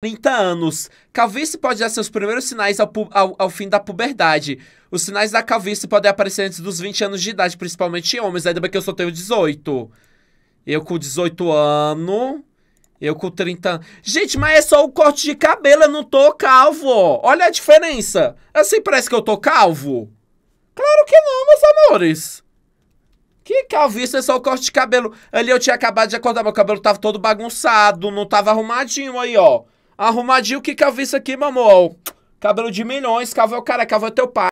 30 anos. Calvície pode dar seus primeiros sinais ao, ao, ao, fim da puberdade. Os sinais da calvície podem aparecer antes dos 20 anos de idade, principalmente em homens. Ainda bem que eu só tenho 18. Eu com 18 anos. Eu com 30 anos. Gente, mas é só o corte de cabelo, eu não tô calvo. Olha a diferença. É assim parece que eu tô calvo. Claro que não, meus amores. Que calvície é só o corte de cabelo. Ali eu tinha acabado de acordar, meu cabelo tava todo bagunçado, não tava arrumadinho aí, ó. Arrumadinho, o que que eu é vi isso aqui, mamô. Cabelo de milhões, é o cara, Caval é teu pai.